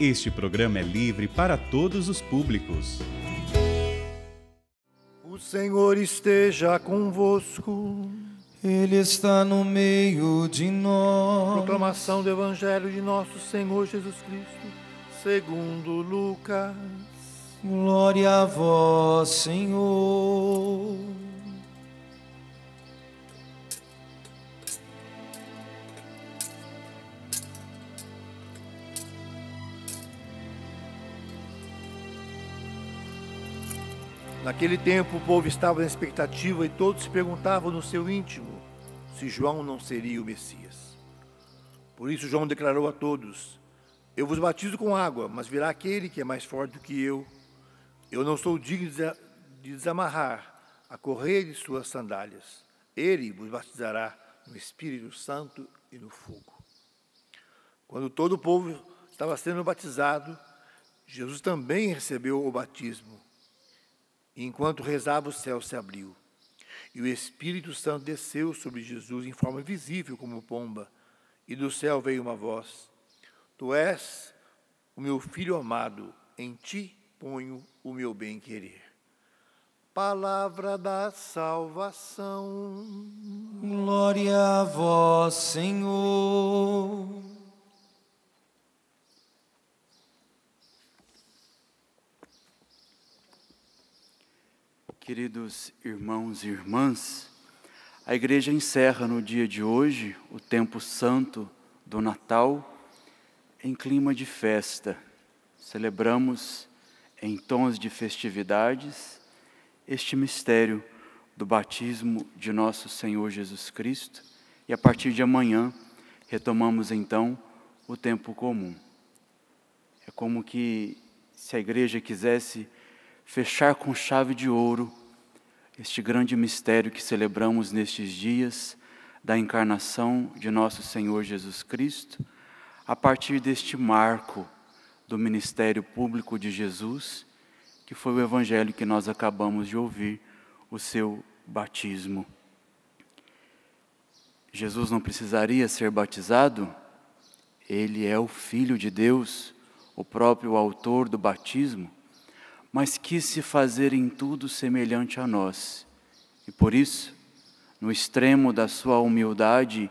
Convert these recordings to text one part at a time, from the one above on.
Este programa é livre para todos os públicos. O Senhor esteja convosco. Ele está no meio de nós. Proclamação do Evangelho de nosso Senhor Jesus Cristo, segundo Lucas. Glória a vós, Senhor. Naquele tempo o povo estava na expectativa e todos se perguntavam no seu íntimo se João não seria o Messias. Por isso João declarou a todos: Eu vos batizo com água, mas virá aquele que é mais forte do que eu. Eu não sou digno de desamarrar a correia de suas sandálias. Ele vos batizará no Espírito Santo e no fogo. Quando todo o povo estava sendo batizado, Jesus também recebeu o batismo Enquanto rezava, o céu se abriu. E o Espírito Santo desceu sobre Jesus em forma visível como pomba. E do céu veio uma voz: Tu és o meu filho amado, em ti ponho o meu bem-querer. Palavra da salvação. Glória a vós, Senhor. Queridos irmãos e irmãs, a igreja encerra no dia de hoje o tempo santo do Natal em clima de festa. Celebramos em tons de festividades este mistério do batismo de nosso Senhor Jesus Cristo e a partir de amanhã retomamos então o tempo comum. É como que se a igreja quisesse fechar com chave de ouro este grande mistério que celebramos nestes dias da encarnação de nosso Senhor Jesus Cristo, a partir deste marco do ministério público de Jesus, que foi o evangelho que nós acabamos de ouvir, o seu batismo. Jesus não precisaria ser batizado? Ele é o Filho de Deus, o próprio autor do batismo mas quis se fazer em tudo semelhante a nós. E por isso, no extremo da sua humildade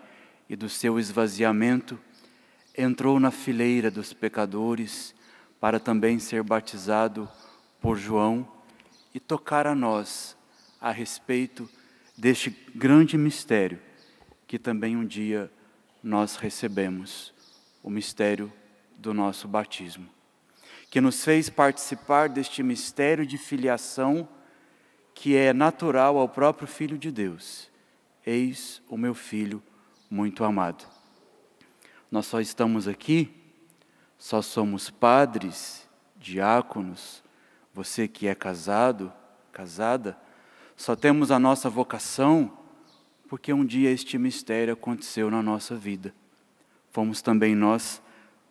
e do seu esvaziamento, entrou na fileira dos pecadores para também ser batizado por João e tocar a nós a respeito deste grande mistério que também um dia nós recebemos, o mistério do nosso batismo que nos fez participar deste mistério de filiação que é natural ao próprio Filho de Deus. Eis o meu filho muito amado. Nós só estamos aqui, só somos padres, diáconos, você que é casado, casada, só temos a nossa vocação porque um dia este mistério aconteceu na nossa vida. Fomos também nós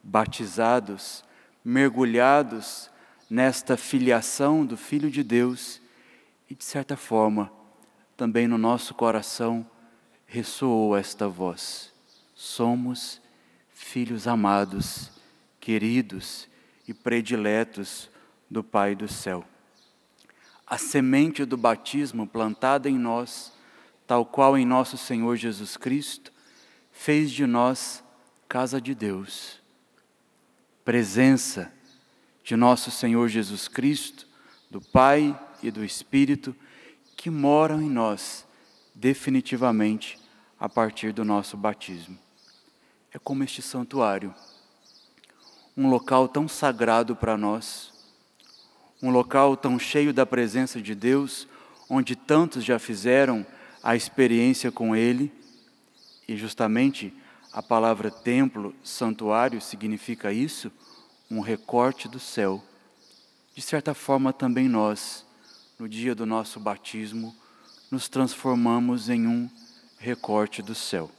batizados mergulhados nesta filiação do Filho de Deus e, de certa forma, também no nosso coração ressoou esta voz: somos filhos amados, queridos e prediletos do Pai do céu. A semente do batismo plantada em nós, tal qual em nosso Senhor Jesus Cristo, fez de nós casa de Deus presença de nosso Senhor Jesus Cristo, do Pai e do Espírito, que moram em nós definitivamente a partir do nosso batismo. É como este santuário, um local tão sagrado para nós, um local tão cheio da presença de Deus, onde tantos já fizeram a experiência com Ele, e justamente a palavra templo, santuário, significa isso? Um recorte do céu. De certa forma, também nós, no dia do nosso batismo, nos transformamos em um recorte do céu.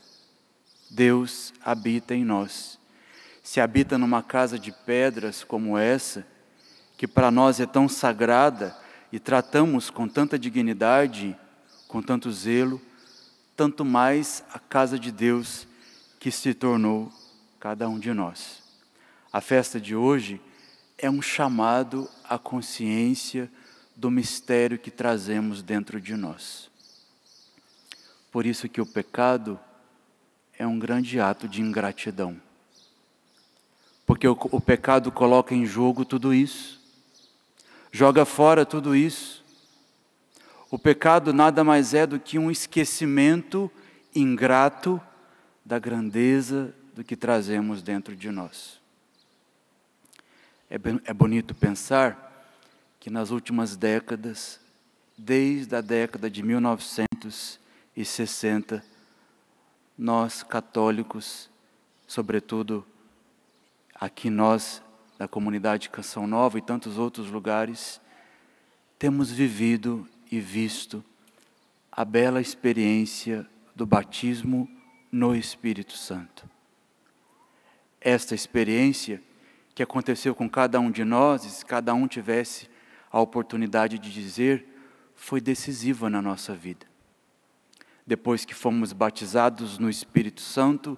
Deus habita em nós. Se habita numa casa de pedras como essa, que para nós é tão sagrada e tratamos com tanta dignidade, com tanto zelo, tanto mais a casa de Deus que se tornou cada um de nós. A festa de hoje é um chamado à consciência do mistério que trazemos dentro de nós. Por isso que o pecado é um grande ato de ingratidão. Porque o, o, pecado coloca em jogo tudo isso, joga fora tudo isso. O pecado nada mais é do que um esquecimento ingrato da grandeza do que trazemos dentro de nós. É, é bonito pensar que nas últimas décadas, desde a década de 1960, nós católicos, sobretudo aqui nós da comunidade Canção Nova e tantos outros lugares, temos vivido e visto a bela experiência do batismo no Espírito Santo. Esta experiência que aconteceu com cada um de nós, se cada um tivesse a oportunidade de dizer, foi decisiva na nossa vida. Depois que fomos batizados no Espírito Santo,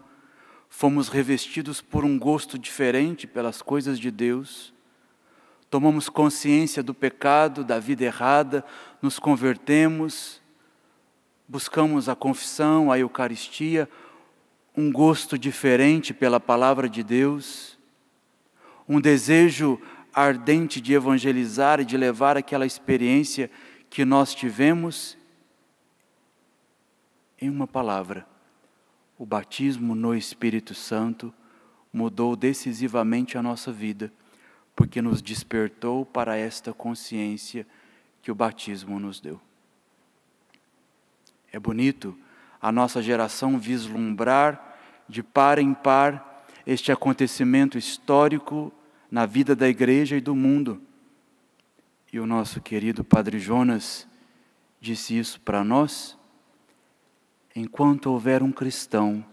fomos revestidos por um gosto diferente pelas coisas de Deus, tomamos consciência do pecado, da vida errada, nos convertemos, buscamos a confissão, a Eucaristia, um gosto diferente pela palavra de Deus, um desejo ardente de evangelizar e de levar aquela experiência que nós tivemos em uma palavra. O batismo no Espírito Santo mudou decisivamente a nossa vida, porque nos despertou para esta consciência que o batismo nos deu. É bonito a nossa geração vislumbrar de par em par este acontecimento histórico na vida da igreja e do mundo. E o nosso querido Padre Jonas disse isso para nós. Enquanto houver um cristão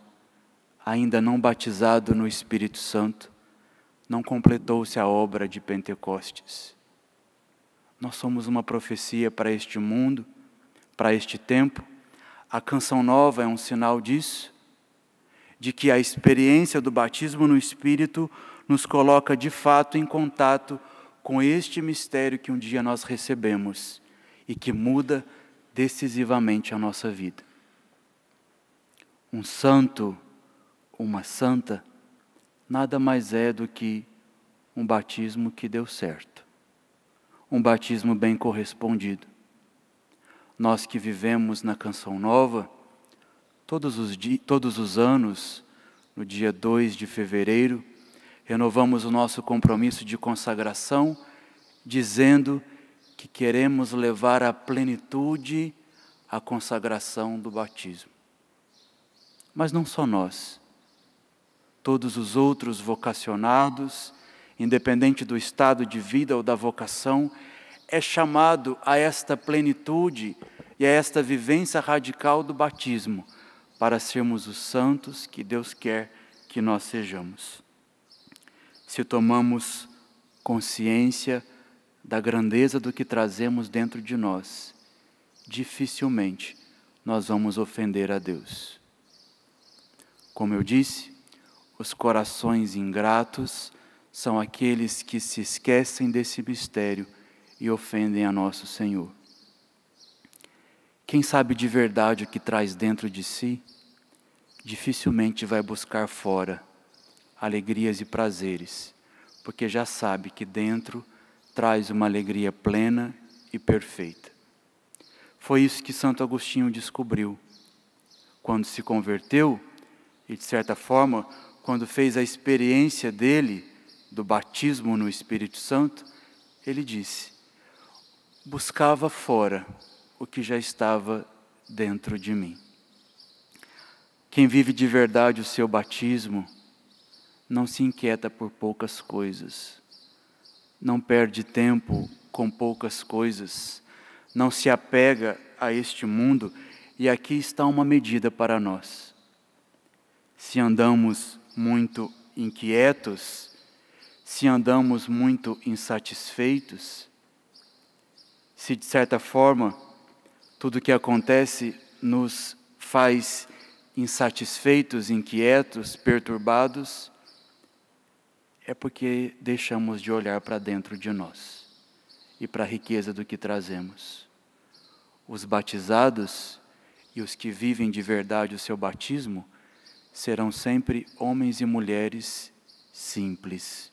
ainda não batizado no Espírito Santo, não completou-se a obra de Pentecostes. Nós somos uma profecia para este mundo, para este tempo, a canção nova é um sinal disso, de que a experiência do batismo no Espírito nos coloca de fato em contato com este mistério que um dia nós recebemos e que muda decisivamente a nossa vida. Um santo, uma santa, nada mais é do que um batismo que deu certo, um batismo bem correspondido nós que vivemos na Canção Nova, todos os, todos os anos, no dia 2 de fevereiro, renovamos o nosso compromisso de consagração, dizendo que queremos levar à plenitude a consagração do batismo. Mas não só nós, todos os outros vocacionados, independente do estado de vida ou da vocação, é chamado a esta plenitude e é esta vivência radical do batismo para sermos os santos que Deus quer que nós sejamos. Se tomamos consciência da grandeza do que trazemos dentro de nós, dificilmente nós vamos ofender a Deus. Como eu disse, os corações ingratos são aqueles que se esquecem desse mistério e ofendem a nosso Senhor. Quem sabe de verdade o que traz dentro de si, dificilmente vai buscar fora alegrias e prazeres, porque já sabe que dentro traz uma alegria plena e perfeita. Foi isso que Santo Agostinho descobriu. Quando se converteu, e de certa forma, quando fez a experiência dele, do batismo no Espírito Santo, ele disse: buscava fora o que já estava dentro de mim. Quem vive de verdade o seu batismo não se inquieta por poucas coisas, não perde tempo com poucas coisas, não se apega a este mundo, e aqui está uma medida para nós. Se andamos muito inquietos, se andamos muito insatisfeitos, se de certa forma tudo o que acontece nos faz insatisfeitos, inquietos, perturbados, é porque deixamos de olhar para dentro de nós e para a riqueza do que trazemos. Os batizados e os que vivem de verdade o seu batismo serão sempre homens e mulheres simples,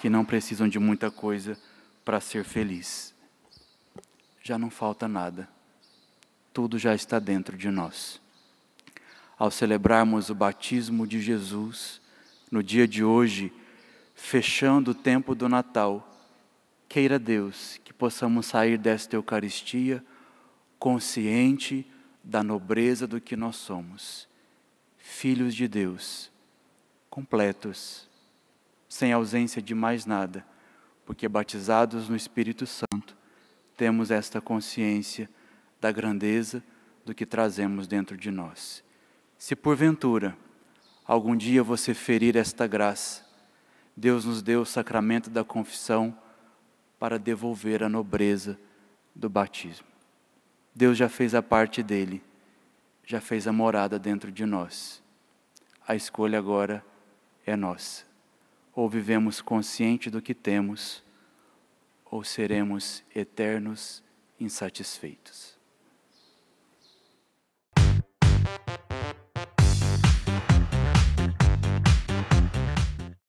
que não precisam de muita coisa para ser feliz. Já não falta nada tudo já está dentro de nós. Ao celebrarmos o batismo de Jesus, no dia de hoje, fechando o tempo do Natal, queira Deus que possamos sair desta Eucaristia consciente da nobreza do que nós somos, filhos de Deus, completos, sem ausência de mais nada, porque batizados no Espírito Santo, temos esta consciência da grandeza do que trazemos dentro de nós. Se porventura algum dia você ferir esta graça, Deus nos deu o sacramento da confissão para devolver a nobreza do batismo. Deus já fez a parte dele, já fez a morada dentro de nós. A escolha agora é nossa. Ou vivemos consciente do que temos, ou seremos eternos insatisfeitos.